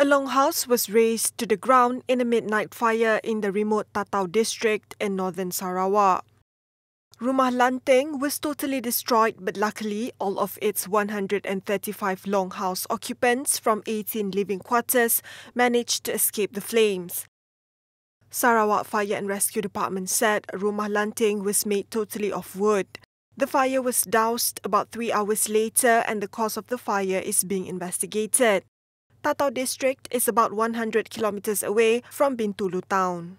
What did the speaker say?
A longhouse was razed to the ground in a midnight fire in the remote Tatau district in northern Sarawak. Rumah Lanteng was totally destroyed, but luckily, all of its 135 longhouse occupants from 18 living quarters managed to escape the flames. Sarawak Fire and Rescue Department said Rumah Lanteng was made totally of wood. The fire was doused about three hours later, and the cause of the fire is being investigated. Tatau district is about 100 kilometers away from Bintulu town.